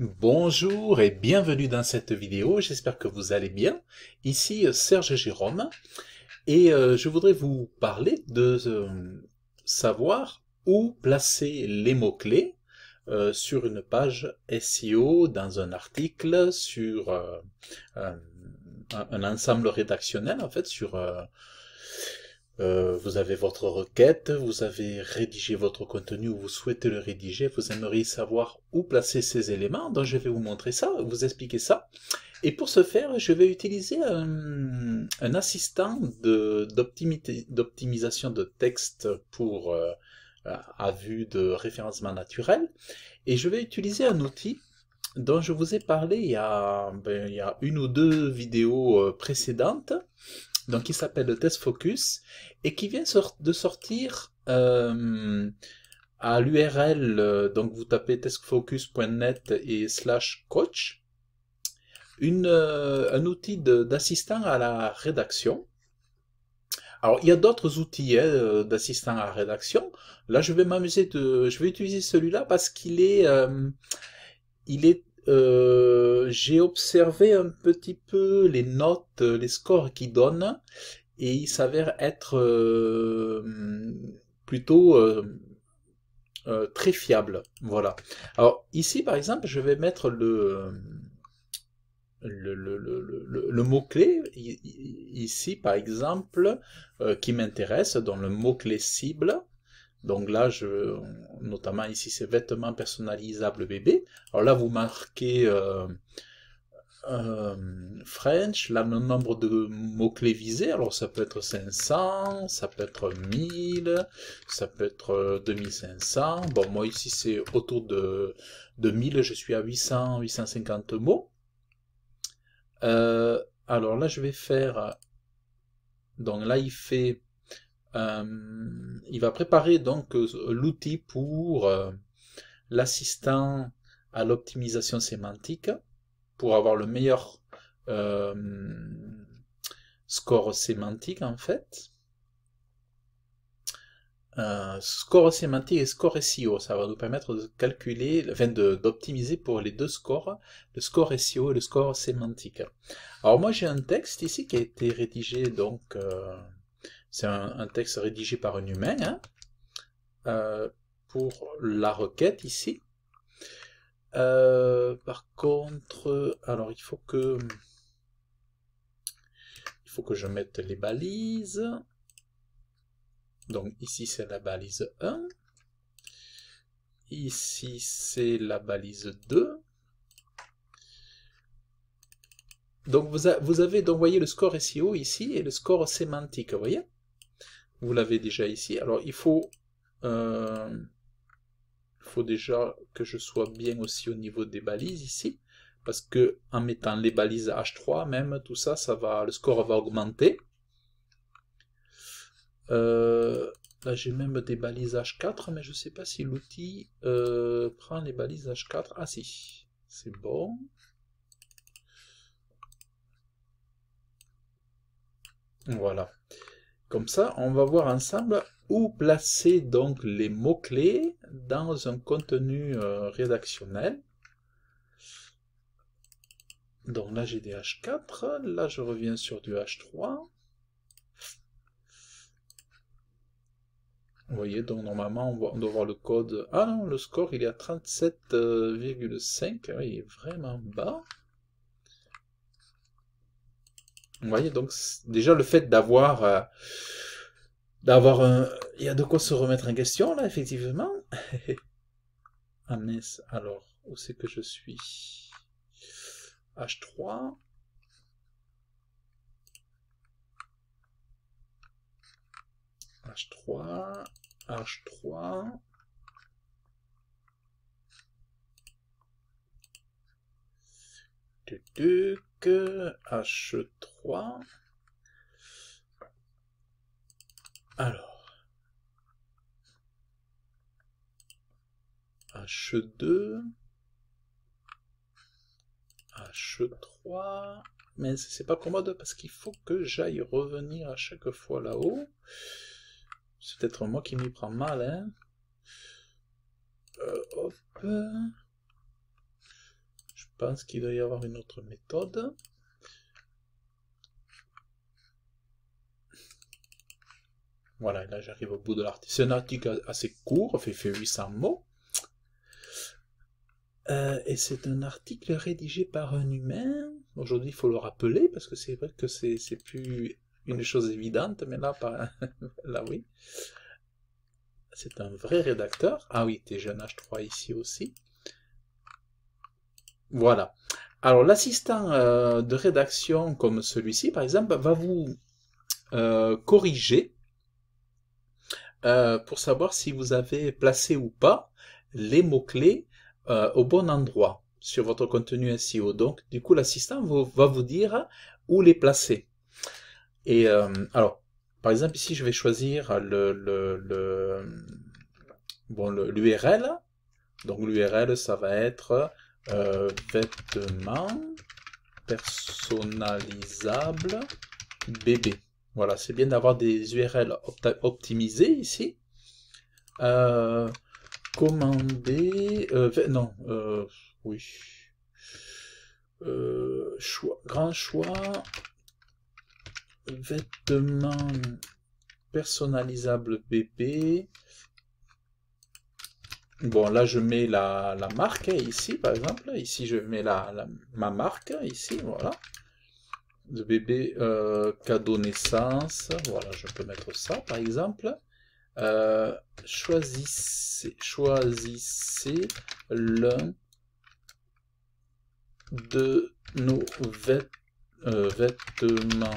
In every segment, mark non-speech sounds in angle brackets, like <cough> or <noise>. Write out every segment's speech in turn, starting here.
Bonjour et bienvenue dans cette vidéo, j'espère que vous allez bien. Ici euh, Serge Jérôme et euh, je voudrais vous parler de euh, savoir où placer les mots-clés sur une page SEO, dans un article, sur un, ensemble rédactionnel en fait, sur euh, vous avez votre requête, vous avez rédigé votre contenu, ou vous souhaitez le rédiger, vous aimeriez savoir où placer ces éléments, donc je vais vous montrer ça, vous expliquer ça. Et pour ce faire, je vais utiliser un, un assistant d'optimisation de, texte pour euh, à vue de référencement naturel, et je vais utiliser un outil dont je vous ai parlé il y a, ben, il y a une ou deux vidéos euh, précédentes, donc qui s'appelle le test focus, et qui vient de sortir euh, à l'URL, euh, donc vous tapez testfocus.net et slash coach, une, euh, un outil d'assistant à la rédaction. Alors, il y a d'autres outils hein, d'assistant à la rédaction. Là, je vais m'amuser de, je vais utiliser celui-là parce qu'il est, il est euh, j'ai observé un petit peu les notes, euh, les scores qu'ils donnent, et il s'avère être euh, plutôt très fiable. Voilà. Alors ici, par exemple, je vais mettre le le, le mot-clé ici par exemple qui m'intéresse dans le mot-clé cible donc là, je, notamment ici, c'est vêtements personnalisables bébé. Alors là, vous marquez euh, euh, French, là, le nombre de mots-clés visés. Alors ça peut être 500, ça peut être 1000, ça peut être 2500. Euh, bon, moi ici, c'est autour de, de 1000, je suis à 800, 850 mots. alors là, je vais faire... Donc là, il fait euh, il va préparer donc euh, l'outil pour euh, l'assistant à l'optimisation sémantique pour avoir le meilleur score sémantique en fait. score sémantique et score SEO. Ça va nous permettre de calculer, enfin d'optimiser pour les deux scores, le score SEO et le score sémantique. Alors moi j'ai un texte ici qui a été rédigé donc c'est un, texte rédigé par un humain. Hein, euh, pour la requête ici. Euh, par contre, alors il faut que il faut que je mette les balises. Donc ici c'est la balise 1. Ici c'est la balise 2. Donc vous, vous avez donc voyez le score SEO ici et le score sémantique, vous voyez vous l'avez déjà ici. Alors il faut, euh, faut déjà que je sois bien aussi au niveau des balises ici, parce que en mettant les balises H3 même, tout ça, ça va, le score va augmenter. Euh, là j'ai même des balises H4, mais je ne sais pas si l'outil euh, prend les balises H4. Ah si, c'est bon. Voilà. Comme ça, on va voir ensemble où placer donc les mots-clés dans un contenu euh, rédactionnel. Donc là, j'ai des H4. Là, je reviens sur du H3. Vous voyez, donc normalement, on, on doit voir le code. Ah non, le score, il est à 37,5. Euh, ah il est vraiment bas. Vous voyez, donc déjà le fait d'avoir euh, d'avoir un... Il y a de quoi se remettre en question, là, effectivement. <laughs> Amnes, alors, où c'est que je suis H3. H3, H3, H3. Alors. H2. H3. Mais c'est pas commode parce qu'il faut que j'aille revenir à chaque fois là-haut. C'est peut-être moi qui m'y prends mal, hein. Euh, hop pense qu'il doit y avoir une autre méthode. Voilà, là j'arrive au bout de l'article. C'est un article assez court, fait 800 mots. Euh, et c'est un article rédigé par un humain. Aujourd'hui, il faut le rappeler parce que c'est vrai que c'est plus une chose évidente, mais là, <laughs> là oui. C'est un vrai rédacteur. Ah oui, jeune h 3 ici aussi. Voilà. Alors l'assistant euh, de rédaction comme celui-ci, par exemple, va vous euh, corriger euh, pour savoir si vous avez placé ou pas les mots-clés au bon endroit sur votre contenu SEO. Donc du coup l'assistant va vous dire où les placer. Et alors, par exemple ici je vais choisir le, le bon l'URL. Donc l'URL ça va être euh, vêtements personnalisables bébé. Voilà, c'est bien d'avoir des URL optimisées ici. Euh, commander, euh, non, euh, oui. choix, grand choix, vêtements personnalisables bébé, Bon, là, je mets la, la, marque hein, ici, par exemple. Ici, je mets la, ma marque, hein, ici, voilà. Le bébé cadeau euh, naissance. Voilà, je peux mettre ça, par exemple. Euh, choisissez choisissez l'un de nos euh, vêtements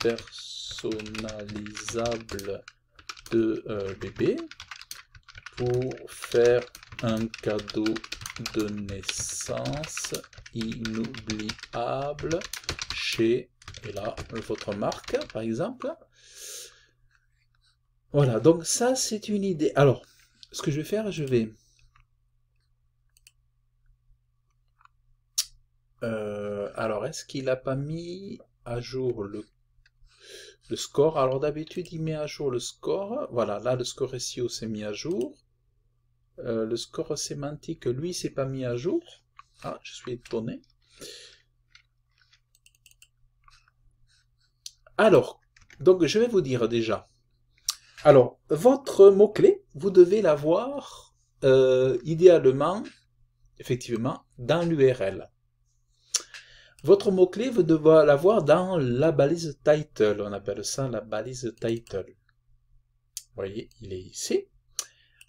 personnalisables de bébé pour faire un cadeau de naissance inoubliable chez, et là, votre marque, par exemple. Voilà, donc ça, c'est une idée. Alors, ce que je vais faire, je vais... Euh, alors, est-ce qu'il n'a pas mis à jour le, le score Alors, d'habitude, il met à jour le score. Voilà, là, le score SEO s'est mis à jour. Euh, le score sémantique, lui, s'est pas mis à jour. Ah, je suis étonné. Alors, donc je vais vous dire déjà. Alors, votre mot-clé, vous devez l'avoir euh, idéalement, effectivement, dans l'URL. Votre mot-clé, vous devez l'avoir dans la balise title. On appelle ça la balise title. Vous voyez, il est ici.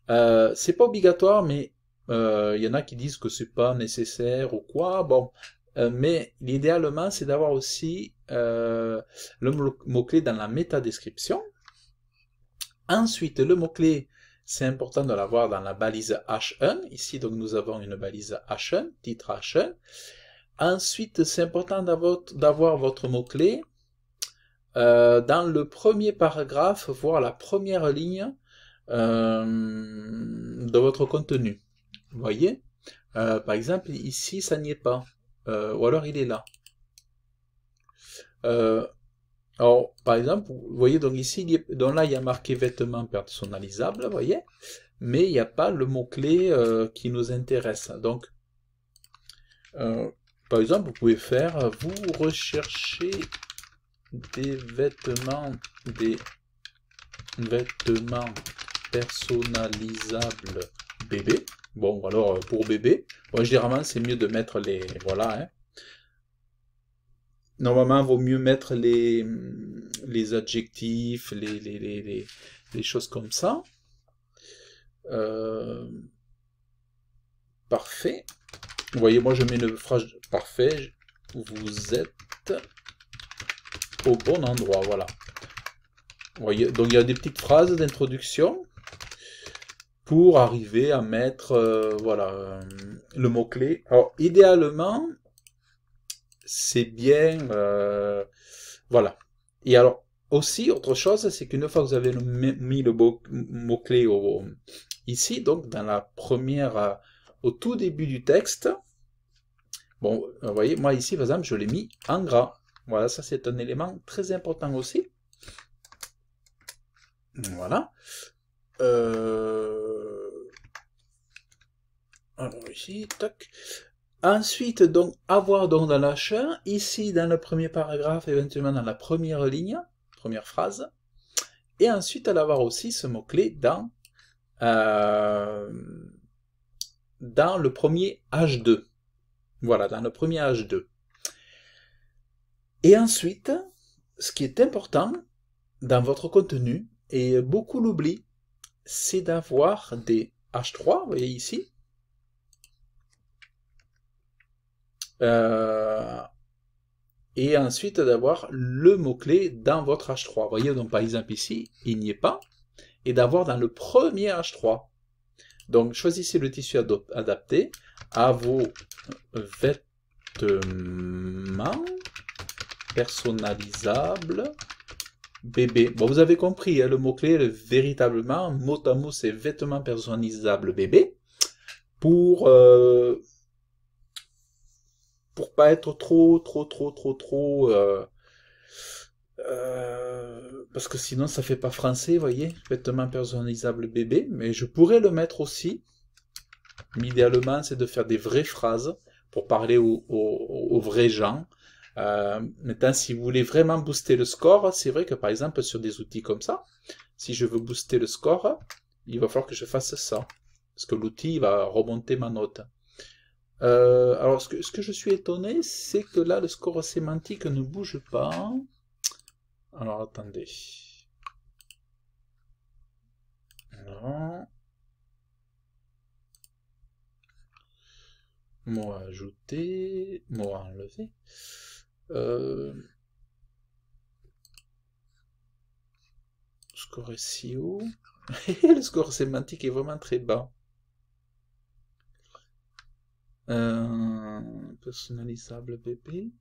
Euh, c'est pas obligatoire, mais il euh, y en a qui disent que c'est pas nécessaire ou quoi. Bon, euh, mais l'idéalement, c'est d'avoir aussi euh, le mot-clé dans la description Ensuite, le mot-clé, c'est important de l'avoir dans la balise H1. Ici, donc, nous avons une balise H1, titre H1. Ensuite, c'est important d'avoir votre mot-clé dans le premier paragraphe, voire la première ligne euh, dans votre contenu. Vous voyez euh, Par exemple, ici, ça n'y est pas. Euh, ou alors, il est là. alors, par exemple, vous voyez, donc ici, donc là, il y a marqué vêtements personnalisables, vous voyez mais il n'y a pas le mot-clé qui nous intéresse. Donc, par exemple, vous pouvez faire « Vous recherchez des vêtements, des vêtements personnalisable bébé. Bon, alors euh, pour bébé, généralement c'est mieux de mettre les... Voilà. Hein. Normalement, il vaut mieux mettre les, les adjectifs, les, les, les, les choses comme ça. Euh, parfait. Vous voyez, moi je mets le phrase parfait. Vous êtes au bon endroit, voilà. voyez, donc il y a des petites phrases d'introduction pour arriver à mettre euh, voilà euh, le mot clé. Alors idéalement, c'est bien euh, voilà. Et alors aussi autre chose, c'est qu'une fois que vous avez mis le mot clé au, ici, donc dans la première au tout début du texte, bon, vous voyez, moi ici par exemple, je l'ai mis en gras. Voilà, ça c'est un élément très important aussi. Voilà. Ensuite, donc, avoir donc dans chaîne ici dans le premier paragraphe, éventuellement dans la première ligne, première phrase. Et ensuite, elle avoir aussi ce mot-clé dans, euh, dans le premier H2. Voilà, dans le premier H2. Et ensuite, ce qui est important dans votre contenu, et beaucoup l'oublient, c'est d'avoir des H3, vous voyez ici, Euh, et ensuite d'avoir le mot-clé dans votre H3. Vous voyez, donc par exemple ici, il n'y est pas, et d'avoir dans le premier H3. Donc choisissez le tissu adapté à vos vêtements personnalisables bébé. Bon, vous avez compris, hein, le mot-clé, véritablement, mot à mot, c'est vêtements personnalisables bébé pour... Euh, pour pas être trop, trop, trop, trop, trop. Euh, euh parce que sinon, ça fait pas français, voyez. Vêtements personnalisable bébé, mais je pourrais le mettre aussi. Mais idéalement, c'est de faire des vraies phrases pour parler aux, vrais gens. Euh, maintenant, si vous voulez vraiment booster le score, c'est vrai que par exemple sur des outils comme ça, si je veux booster le score, il va falloir que je fasse ça. Parce que l'outil va remonter ma note. Euh, alors, ce que, je suis étonné, c'est que là, le score sémantique ne bouge pas. Alors, attendez. Non. Mot ajouter mot enlevé. Euh... Score haut <laughs> le score sémantique est vraiment très bas. Euh, personnalisable bébé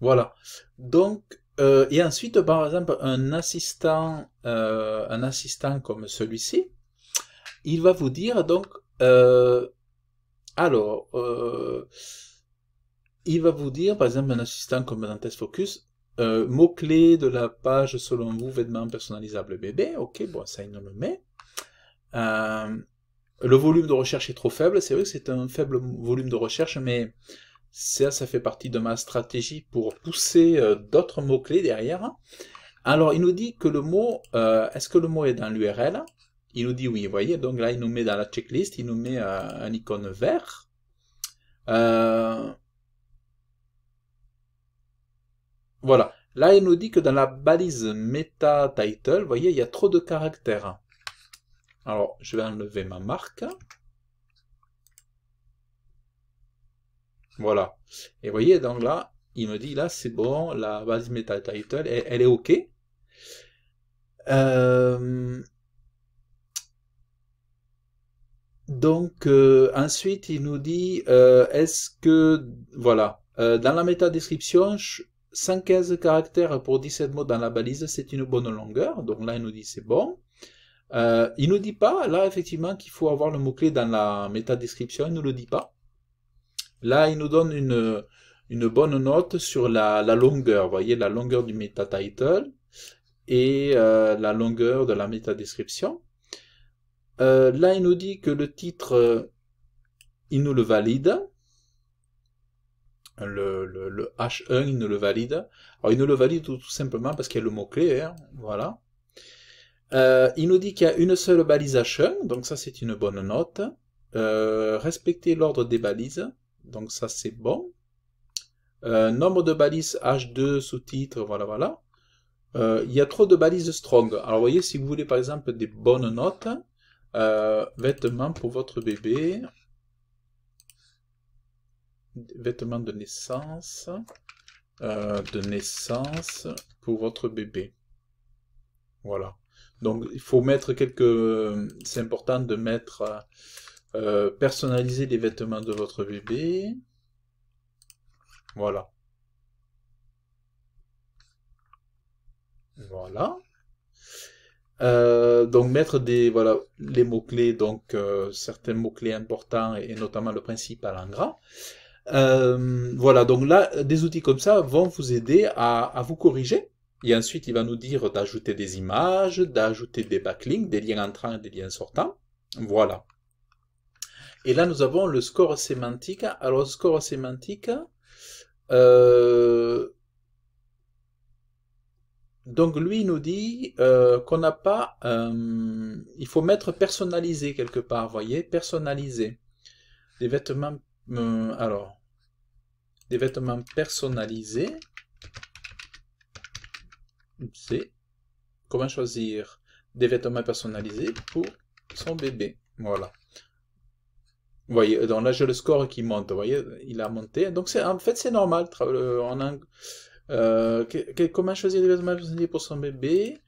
Voilà. Donc, euh, et ensuite, par exemple, un assistant, euh, un assistant comme celui-ci, il va vous dire donc, alors, il va vous dire, par exemple, un assistant comme Dantes Test Focus, mot-clé de la page selon vous, vêtements personnalisables bébé, ok, bon, ça il nous le met. Le volume de recherche est trop faible. C'est vrai que c'est un faible volume de recherche, mais ça, ça fait partie de ma stratégie pour pousser euh, d'autres mots-clés derrière. Alors, il nous dit que le mot, euh, est-ce que le mot est dans l'URL Il nous dit oui, vous voyez. Donc là, il nous met dans la checklist, il nous met euh, un icône vert. Voilà. Là, il nous dit que dans la balise meta title, vous voyez, il y a trop de caractères. Alors, je vais enlever ma marque. Voilà. Et vous voyez, donc là, il me dit, là, c'est bon, la base meta title, elle, est OK. Euh, donc, euh, ensuite, il nous dit, euh, est-ce que, voilà, dans la méta description, 115 caractères pour 17 mots dans la balise, c'est une bonne longueur. Donc là, il nous dit, c'est bon. Euh, il ne nous dit pas, là, effectivement, qu'il faut avoir le mot-clé dans la description. il ne nous le dit pas. Là, il nous donne une, bonne note sur la, longueur, voyez, la longueur du meta title et euh, la longueur de la métadescription. description. Euh, là, il nous dit que le titre, il nous le valide. Le, H1, il nous le valide. Alors, il nous le valide tout, simplement parce qu'il y a le mot-clé, hein, voilà. Euh, il nous dit qu'il y a une seule balise donc ça c'est une bonne note. Euh, respecter l'ordre des balises, donc ça c'est bon. Euh, nombre de balises H2 sous-titres, voilà, voilà. il y a trop de balises strong. Alors voyez, si vous voulez par exemple des bonnes notes, vêtements pour votre bébé, vêtements de naissance, de naissance pour votre bébé. Voilà. Donc il faut mettre quelques... Euh, c'est important de mettre... Euh, euh, personnaliser les vêtements de votre bébé. Voilà. Voilà. donc mettre des voilà les mots clés donc certains mots clés importants et, notamment le principal en gras. voilà donc là des outils comme ça vont vous aider à vous corriger et ensuite, il va nous dire d'ajouter des images, d'ajouter des backlinks, des liens entrants et des liens sortants. Voilà. Et là, nous avons le score sémantique. Alors, le score sémantique, euh, donc lui, il nous dit euh, qu'on n'a pas... Euh, il faut mettre personnalisé quelque part, voyez Personnalisé. Des vêtements... alors, des vêtements personnalisés c'est comment choisir des vêtements personnalisés pour son bébé. Voilà. Vous voyez, euh, donc là j'ai le score qui monte, vous voyez, il a monté. Donc c'est en fait c'est normal. Euh, euh, comment choisir des vêtements personnalisés pour son bébé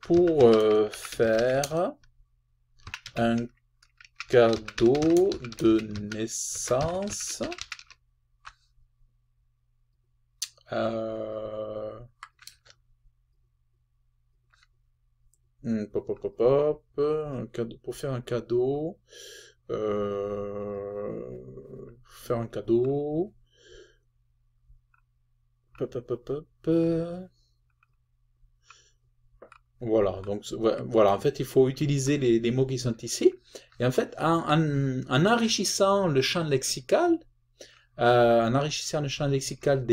pour faire un cadeau de naissance. Euh, Hmm, pour faire un cadeau. Euh, faire un cadeau. Pop, pop, pop, Voilà, donc voilà, en fait, il faut utiliser les, mots qui sont ici. Et en fait, en, enrichissant le champ lexical, en enrichissant le champ lexical euh,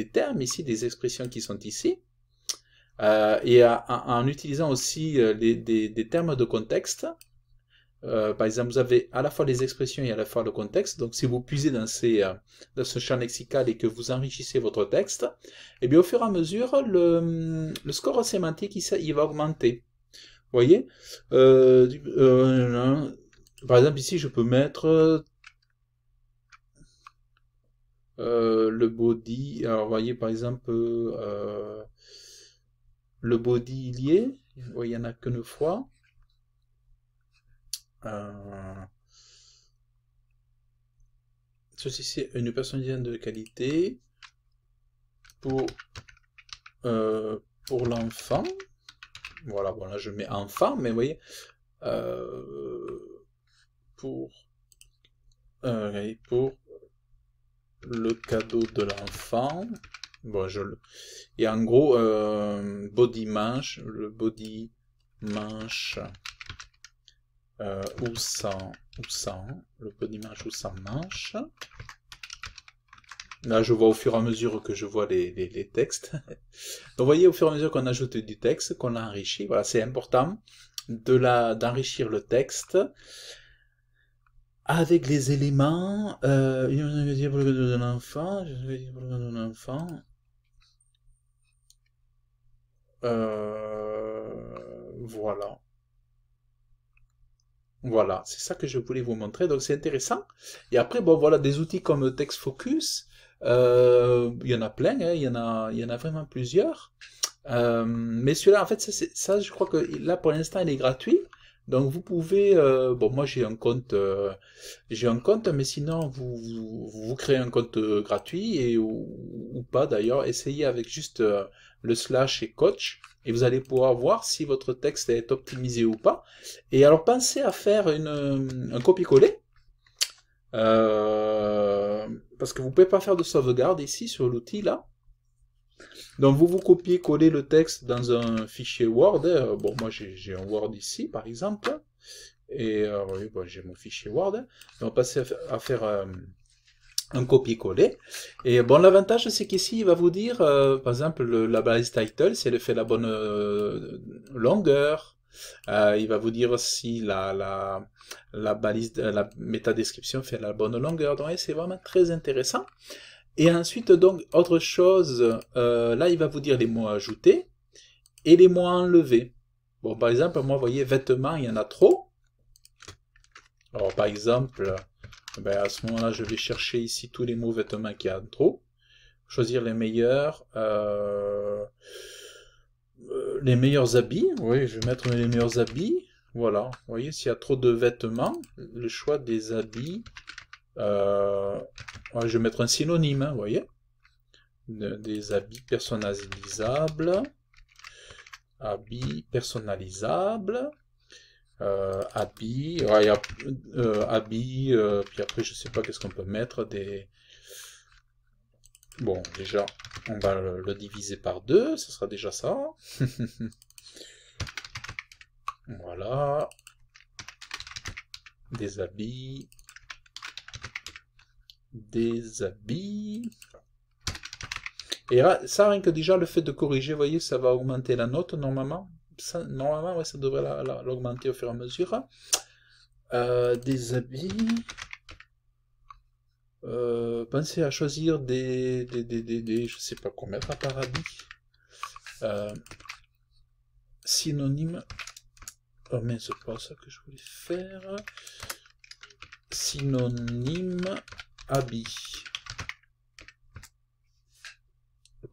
des termes ici, des expressions qui sont ici, euh, et en utilisant aussi euh, des, des, termes de contexte. Euh, par exemple, vous avez à la fois les expressions et à la fois le contexte. Donc, si vous puisez dans, ces, euh, dans ce champ lexical et que vous enrichissez votre texte, eh bien, au fur et à mesure, le, le score sémantique, il, il, va augmenter. Vous voyez euh, Par exemple, ici, je peux mettre le body. Alors, vous voyez, par exemple le body, il y Il n'y en a que fois. Euh, ceci, c'est une personne de qualité pour, euh, pour l'enfant. Voilà, bon, je mets enfant, mais vous voyez, euh, pour, pour le cadeau de l'enfant, Bon, je le... Et en gros, euh, body manche, le body manche euh, ou, sans, ou le body manche ou sans manche. Là, je vois au fur et à mesure que je vois les, textes. <laughs> Donc, vous voyez, au fur et à mesure qu'on ajoute du texte, qu'on l'enrichit, voilà, c'est important de d'enrichir le texte avec les éléments d'un euh, enfant, euh, voilà. Voilà, c'est ça que je voulais vous montrer. Donc c'est intéressant. Et après, bon voilà, des outils comme Text Focus, euh, il y en a plein, hein, il, y en a, il y en a vraiment plusieurs. Euh, mais celui-là, en fait, ça, ça, je crois que là pour l'instant, il est gratuit. Donc vous pouvez, bon moi j'ai un compte, j'ai un compte, mais sinon vous, vous, créez un compte gratuit et ou pas d'ailleurs, essayez avec juste le slash et coach, et vous allez pouvoir voir si votre texte est optimisé ou pas. Et alors pensez à faire une, un copier-coller, euh, parce que vous ne pouvez pas faire de sauvegarde ici sur l'outil là. Donc vous vous copiez, coller le texte dans un fichier Word. Bon, moi j'ai un Word ici par exemple. Et euh, oui, j'ai mon fichier Word. Donc passez à, faire, euh, un copier-coller. Et bon, l'avantage, c'est qu'ici, il va vous dire, euh, par exemple, la balise title, si elle fait la bonne euh, longueur, euh, il va vous dire si la, la, la balise, la métadescription fait la bonne longueur. Donc, c'est vraiment très intéressant. Et ensuite, donc, autre chose, là, il va vous dire les mots ajoutés et les mots enlevés. Bon, par exemple, moi, voyez, vêtements, il y en a trop. Alors, par exemple, ben, à ce moment-là, je vais chercher ici tous les mots vêtements qu'il y a trop, choisir les meilleurs, euh, euh, les meilleurs habits. Oui, je vais mettre les meilleurs habits. Voilà, vous voyez, s'il y a trop de vêtements, le choix des habits, euh, je vais mettre un synonyme, hein, vous voyez, des habits personnalisables, habits personnalisables, euh, habits, euh, euh, puis après je sais pas qu'est-ce qu'on peut mettre, des... Bon, déjà, on va le, diviser par deux, ce sera déjà ça. <laughs> voilà. Des habits. Des habits. Et ah, ça, rien que déjà, le fait de corriger, vous voyez, ça va augmenter la note, normalement normalement, ça devrait l'augmenter au fur et à mesure. Hein. Euh, des habits. Euh, pensez à choisir des, des, des, Je sais pas quoi mettre à paradis habit. Euh, synonyme. Oh, mais c'est pas ça que je voulais faire. Synonyme habit.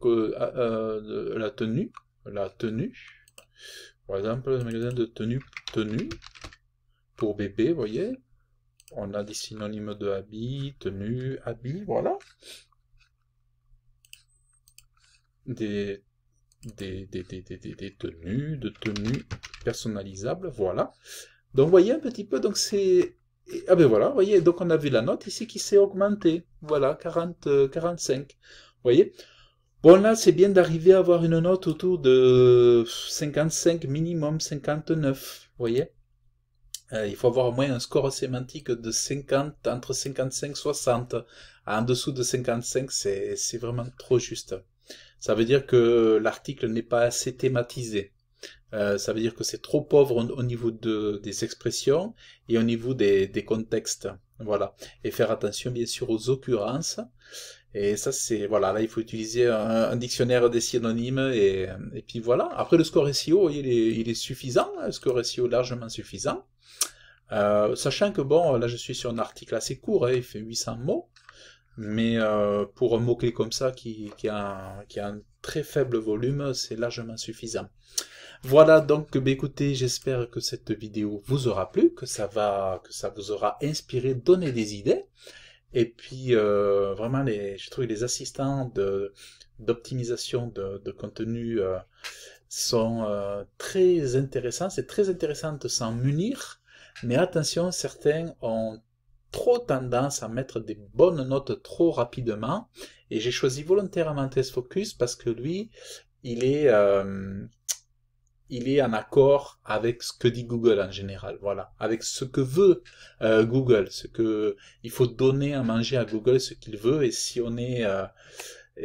la tenue. La tenue par exemple, le magasin de tenue, tenue, pour bébé, vous voyez, on a des synonymes de habit, tenue, habit, voilà. Des, des, des, tenues, de tenues personnalisables, voilà. Donc, vous voyez un petit peu, donc c'est... Ah ben voilà, vous voyez, donc on a vu la note ici qui s'est augmentée. Voilà, 40, 45. Euh, vous voyez Bon, là, c'est bien d'arriver à avoir une note autour de 55, minimum 59, vous voyez euh, Il faut avoir au moins un score sémantique de 50, entre 55 et 60. En dessous de 55, c'est vraiment trop juste. Ça veut dire que l'article n'est pas assez thématisé. Euh, ça veut dire que c'est trop pauvre au, niveau des expressions et au niveau des contextes. Voilà. Et faire attention, bien sûr, aux occurrences. Et ça, c'est, voilà, là, il faut utiliser un, dictionnaire des synonymes et, puis voilà. Après, le score SEO, il est, il est suffisant, hein, le score SEO largement suffisant. Euh, sachant que bon, là je suis sur un article assez court, hein, il fait 800 mots, mais euh, pour un mot-clé comme ça qui, qui, a un, très faible volume, c'est largement suffisant. Voilà donc, ben, écoutez, j'espère que cette vidéo vous aura plu, que ça va, que ça vous aura inspiré, donné des idées. Et puis, euh, vraiment, les, je trouve les assistants d'optimisation de, contenu euh, sont euh, très intéressants. C'est très intéressant de s'en munir, mais attention, certains ont trop tendance à mettre des bonnes notes trop rapidement. Et j'ai choisi volontairement Test Focus parce que lui, il est il est en accord avec ce que dit Google en général, voilà, avec ce que veut euh, Google, ce que il faut donner à manger à Google ce qu'il veut, et si on est euh,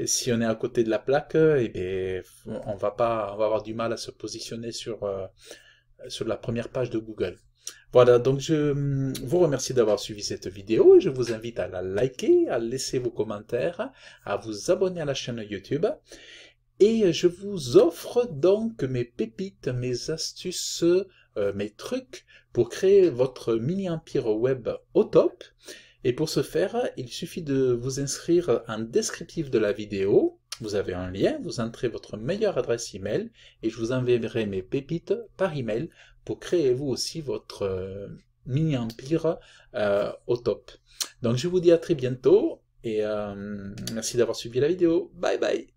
si on est à côté de la plaque, eh on va pas, on va avoir du mal à se positionner sur euh, sur la première page de Google. Voilà, donc je mm, vous remercie d'avoir suivi cette vidéo et je vous invite à la liker, à laisser vos commentaires, à vous abonner à la chaîne YouTube et je vous offre donc mes pépites, mes astuces, euh, mes trucs pour créer votre mini-empire web au top. Et pour ce faire, il suffit de vous inscrire en descriptif de la vidéo. Vous avez un lien, vous entrez votre meilleure adresse email et je vous enverrai mes pépites par email pour créer vous aussi votre euh, mini-empire euh, au top. Donc je vous dis à très bientôt et merci d'avoir suivi la vidéo. Bye bye